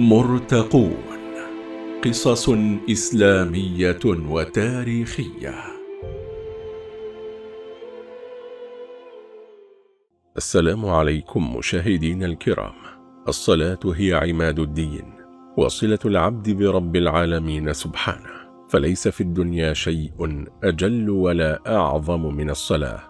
مرتقون قصص إسلامية وتاريخية السلام عليكم مشاهدين الكرام الصلاة هي عماد الدين وصلة العبد برب العالمين سبحانه فليس في الدنيا شيء أجل ولا أعظم من الصلاة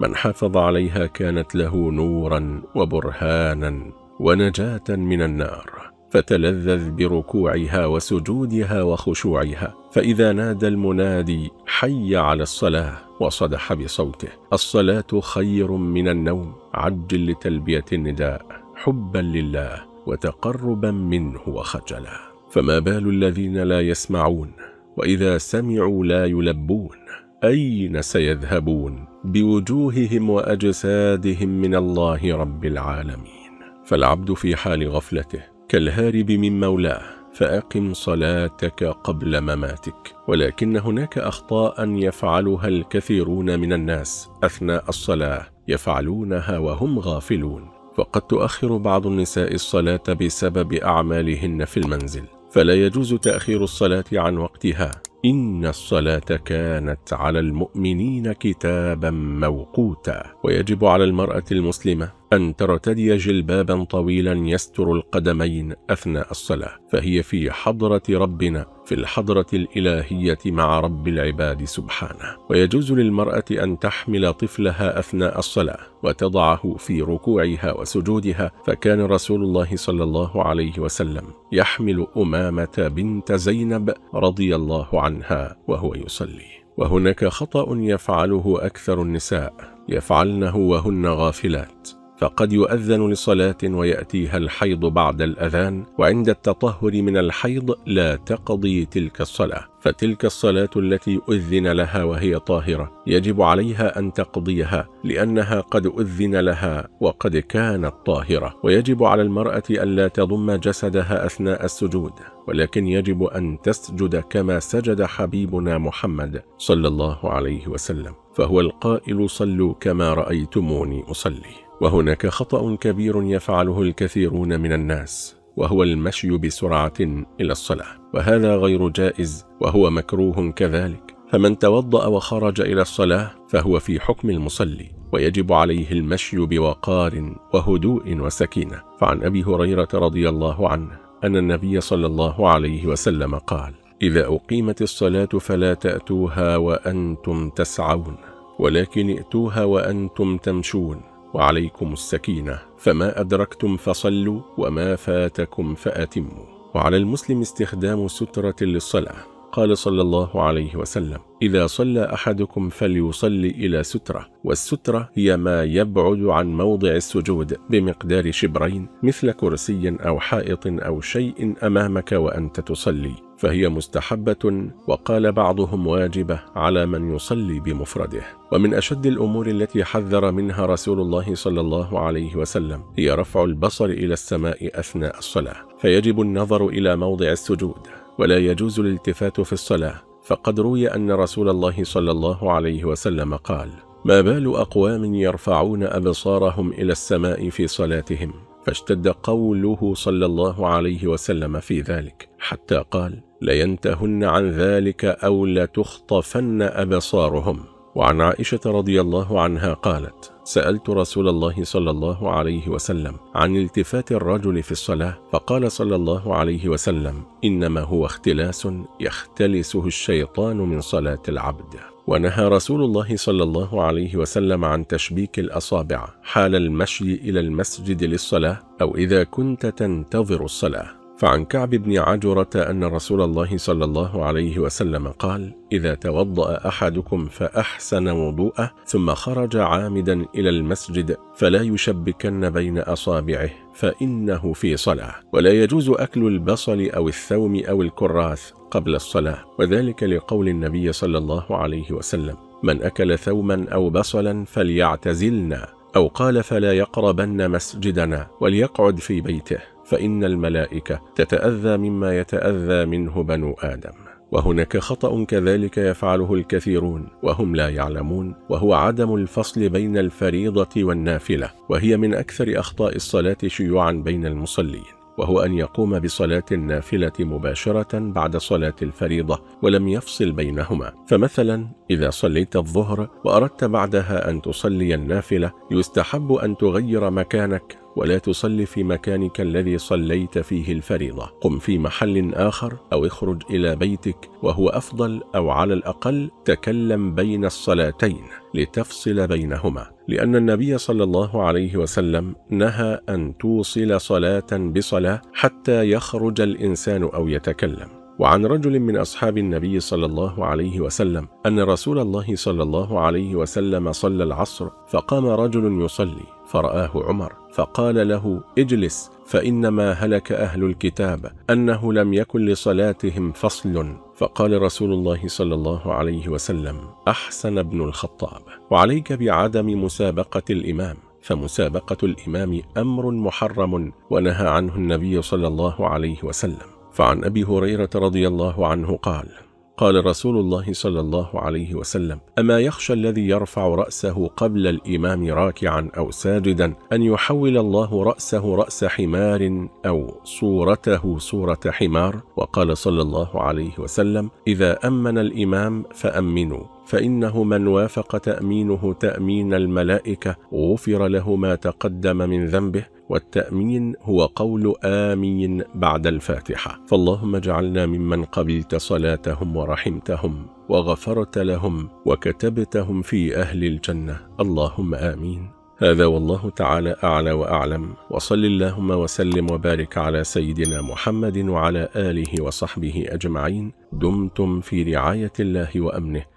من حافظ عليها كانت له نورا وبرهانا ونجاة من النار فتلذذ بركوعها وسجودها وخشوعها فإذا نادى المنادي حي على الصلاة وصدح بصوته الصلاة خير من النوم عجل لتلبية النداء حبا لله وتقربا منه وخجلا فما بال الذين لا يسمعون وإذا سمعوا لا يلبون أين سيذهبون بوجوههم وأجسادهم من الله رب العالمين فالعبد في حال غفلته كالهارب من مولاه فأقم صلاتك قبل مماتك ولكن هناك أخطاء يفعلها الكثيرون من الناس أثناء الصلاة يفعلونها وهم غافلون فقد تؤخر بعض النساء الصلاة بسبب أعمالهن في المنزل فلا يجوز تأخير الصلاة عن وقتها إن الصلاة كانت على المؤمنين كتابا موقوتا ويجب على المرأة المسلمة أن ترتدي جلبابا طويلا يستر القدمين أثناء الصلاة فهي في حضرة ربنا في الحضرة الإلهية مع رب العباد سبحانه ويجوز للمرأة أن تحمل طفلها أثناء الصلاة وتضعه في ركوعها وسجودها فكان رسول الله صلى الله عليه وسلم يحمل أمامة بنت زينب رضي الله عنها وهو يصلي وهناك خطأ يفعله أكثر النساء يفعلنه وهن غافلات فقد يؤذن لصلاة ويأتيها الحيض بعد الأذان وعند التطهر من الحيض لا تقضي تلك الصلاة فتلك الصلاة التي أذن لها وهي طاهرة يجب عليها أن تقضيها لأنها قد أذن لها وقد كانت طاهرة ويجب على المرأة ألا تضم جسدها أثناء السجود ولكن يجب أن تسجد كما سجد حبيبنا محمد صلى الله عليه وسلم فهو القائل صلوا كما رأيتموني أصلي وهناك خطأ كبير يفعله الكثيرون من الناس وهو المشي بسرعة إلى الصلاة وهذا غير جائز وهو مكروه كذلك فمن توضأ وخرج إلى الصلاة فهو في حكم المصلي ويجب عليه المشي بوقار وهدوء وسكينة فعن أبي هريرة رضي الله عنه أن النبي صلى الله عليه وسلم قال إذا أقيمت الصلاة فلا تأتوها وأنتم تسعون ولكن ائتوها وأنتم تمشون وعليكم السكينة فما أدركتم فصلوا وما فاتكم فأتموا وعلى المسلم استخدام سترة للصلاة قال صلى الله عليه وسلم إذا صلى أحدكم فليصلي إلى سترة والسترة هي ما يبعد عن موضع السجود بمقدار شبرين مثل كرسي أو حائط أو شيء أمامك وأنت تصلي فهي مستحبة وقال بعضهم واجبة على من يصلي بمفرده ومن أشد الأمور التي حذر منها رسول الله صلى الله عليه وسلم هي رفع البصر إلى السماء أثناء الصلاة فيجب النظر إلى موضع السجود ولا يجوز الالتفات في الصلاة فقد روي أن رسول الله صلى الله عليه وسلم قال ما بال أقوام يرفعون أبصارهم إلى السماء في صلاتهم فاشتد قوله صلى الله عليه وسلم في ذلك حتى قال لينتهن عن ذلك أو لتخطفن أبصارهم وعن عائشة رضي الله عنها قالت سألت رسول الله صلى الله عليه وسلم عن التفات الرجل في الصلاة فقال صلى الله عليه وسلم إنما هو اختلاس يختلسه الشيطان من صلاة العبد ونهى رسول الله صلى الله عليه وسلم عن تشبيك الأصابع حال المشي إلى المسجد للصلاة أو إذا كنت تنتظر الصلاة فعن كعب بن عجرة أن رسول الله صلى الله عليه وسلم قال إذا توضأ أحدكم فأحسن وضوءه ثم خرج عامدا إلى المسجد فلا يشبكن بين أصابعه فإنه في صلاة ولا يجوز أكل البصل أو الثوم أو الكراث قبل الصلاة وذلك لقول النبي صلى الله عليه وسلم من أكل ثوما أو بصلا فليعتزلنا أو قال فلا يقربن مسجدنا وليقعد في بيته فإن الملائكة تتأذى مما يتأذى منه بنو آدم وهناك خطأ كذلك يفعله الكثيرون وهم لا يعلمون وهو عدم الفصل بين الفريضة والنافلة وهي من أكثر أخطاء الصلاة شيوعا بين المصلين وهو أن يقوم بصلاة النافلة مباشرة بعد صلاة الفريضة ولم يفصل بينهما فمثلا إذا صليت الظهر وأردت بعدها أن تصلي النافلة يستحب أن تغير مكانك ولا تصلي في مكانك الذي صليت فيه الفريضة قم في محل آخر أو اخرج إلى بيتك وهو أفضل أو على الأقل تكلم بين الصلاتين لتفصل بينهما لأن النبي صلى الله عليه وسلم نهى أن توصل صلاة بصلاة حتى يخرج الإنسان أو يتكلم وعن رجل من أصحاب النبي صلى الله عليه وسلم أن رسول الله صلى الله عليه وسلم صلى العصر فقام رجل يصلي فرآه عمر فقال له اجلس فإنما هلك أهل الكتاب أنه لم يكن لصلاتهم فصل فقال رسول الله صلى الله عليه وسلم أحسن ابن الخطاب وعليك بعدم مسابقة الإمام فمسابقة الإمام أمر محرم ونهى عنه النبي صلى الله عليه وسلم فعن أبي هريرة رضي الله عنه قال قال رسول الله صلى الله عليه وسلم أما يخشى الذي يرفع رأسه قبل الإمام راكعا أو ساجدا أن يحول الله رأسه رأس حمار أو صورته صورة حمار وقال صلى الله عليه وسلم إذا أمن الإمام فأمنوا فإنه من وافق تأمينه تأمين الملائكة غفر له ما تقدم من ذنبه والتأمين هو قول آمين بعد الفاتحة فاللهم اجعلنا ممن قبلت صلاتهم ورحمتهم وغفرت لهم وكتبتهم في أهل الجنة اللهم آمين هذا والله تعالى أعلى وأعلم وصل اللهم وسلم وبارك على سيدنا محمد وعلى آله وصحبه أجمعين دمتم في رعاية الله وأمنه